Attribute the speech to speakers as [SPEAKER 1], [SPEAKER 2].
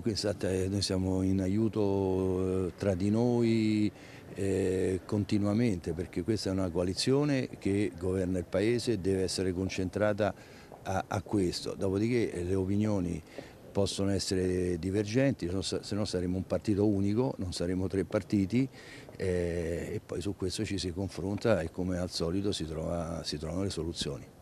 [SPEAKER 1] questo, questo noi siamo in aiuto eh, tra di noi eh, continuamente perché questa è una coalizione che governa il Paese e deve essere concentrata a, a questo. Dopodiché eh, le opinioni possono essere divergenti, se no saremo un partito unico, non saremo tre partiti eh, e poi su questo ci si confronta e come al solito si, trova, si trovano le soluzioni.